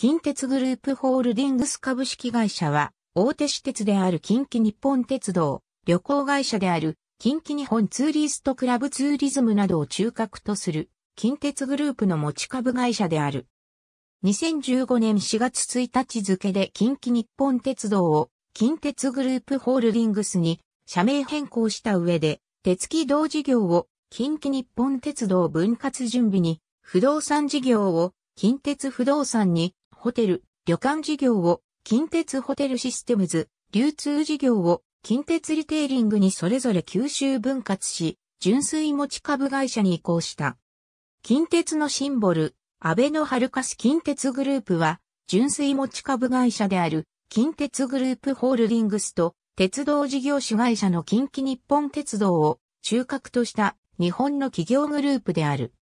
近鉄グループホールディングス株式会社は、大手私鉄である近畿日本鉄道、旅行会社である近畿日本ツーリストクラブツーリズムなどを中核とする近鉄グループの持ち株会社である。2015年4月1日付で近畿日本鉄道を近鉄グループホールディングスに社名変更した上で、鉄軌道事業を近畿日本鉄道分割準備に、不動産事業を近鉄不動産にホテル、旅館事業を近鉄ホテルシステムズ、流通事業を近鉄リテイリングにそれぞれ吸収分割し、純粋持ち株会社に移行した。近鉄のシンボル、安倍のハルカス近鉄グループは、純粋持ち株会社である近鉄グループホールディングスと鉄道事業主会社の近畿日本鉄道を中核とした日本の企業グループである。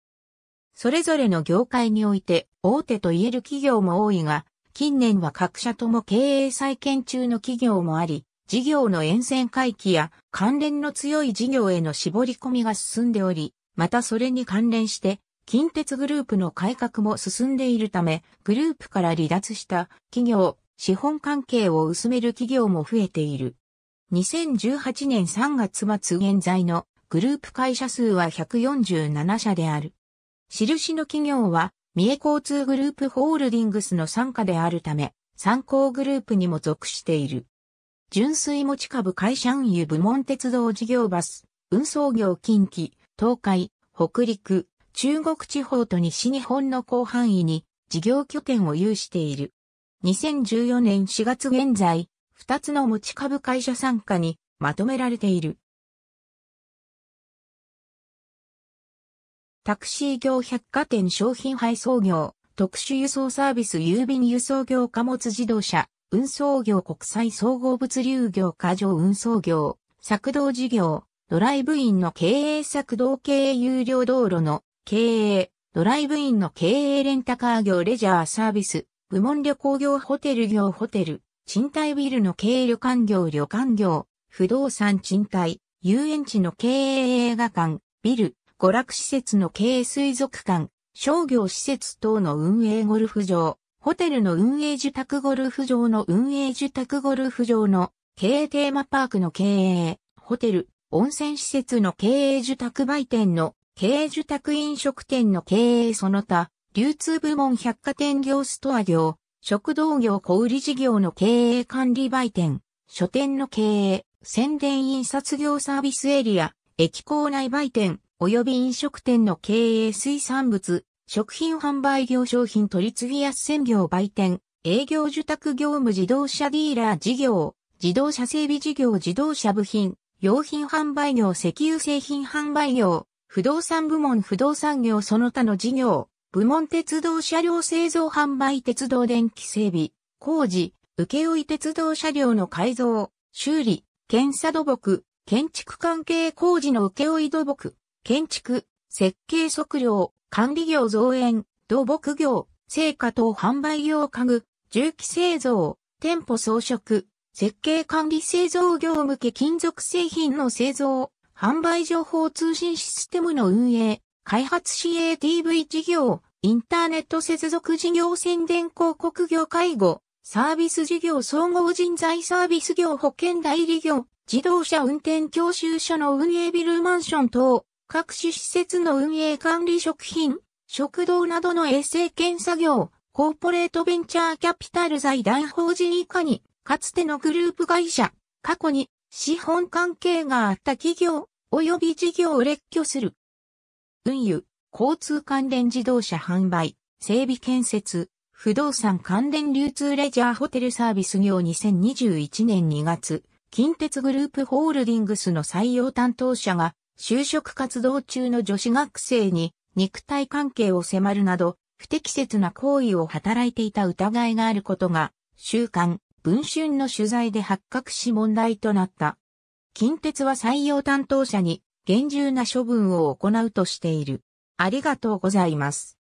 それぞれの業界において大手と言える企業も多いが、近年は各社とも経営再建中の企業もあり、事業の沿線回帰や関連の強い事業への絞り込みが進んでおり、またそれに関連して、近鉄グループの改革も進んでいるため、グループから離脱した企業、資本関係を薄める企業も増えている。2018年3月末現在のグループ会社数は147社である。印の企業は、三重交通グループホールディングスの参加であるため、参考グループにも属している。純粋持ち株会社運輸部門鉄道事業バス、運送業近畿、東海、北陸、中国地方と西日本の広範囲に事業拠点を有している。2014年4月現在、2つの持ち株会社参加にまとめられている。タクシー業百貨店商品配送業、特殊輸送サービス郵便輸送業貨物自動車、運送業国際総合物流業過剰運送業、作動事業、ドライブインの経営作動経営有料道路の経営、ドライブインの経営レンタカー業レジャーサービス、部門旅行業ホテル業ホテル、賃貸ビルの経営旅館業旅館業、不動産賃貸、遊園地の経営映画館、ビル、娯楽施設の経営水族館、商業施設等の運営ゴルフ場、ホテルの運営受託ゴルフ場の運営受託ゴルフ場の経営テーマパークの経営、ホテル、温泉施設の経営受託売店の経営受託飲食店の経営その他、流通部門百貨店業ストア業、食堂業小売事業の経営管理売店、書店の経営、宣伝印刷業サービスエリア、駅構内売店、及び飲食店の経営水産物、食品販売業商品取次安専業売店、営業受託業務自動車ディーラー事業、自動車整備事業自動車部品、用品販売業石油製品販売業、不動産部門不動産業その他の事業、部門鉄道車両製造販売鉄道電気整備、工事、請負鉄道車両の改造、修理、検査土木、建築関係工事の請負土木、建築、設計測量、管理業造園、土木業、成果等販売用家具、重機製造、店舗装飾、設計管理製造業向け金属製品の製造、販売情報通信システムの運営、開発 CATV 事業、インターネット接続事業宣伝広告業介護、サービス事業総合人材サービス業保険代理業、自動車運転教習所の運営ビルマンション等、各種施設の運営管理食品、食堂などの衛生検査業、コーポレートベンチャーキャピタル財団法人以下に、かつてのグループ会社、過去に資本関係があった企業、及び事業を列挙する。運輸、交通関連自動車販売、整備建設、不動産関連流通レジャーホテルサービス業2021年2月、近鉄グループホールディングスの採用担当者が、就職活動中の女子学生に肉体関係を迫るなど、不適切な行為を働いていた疑いがあることが、週刊、文春の取材で発覚し問題となった。近鉄は採用担当者に厳重な処分を行うとしている。ありがとうございます。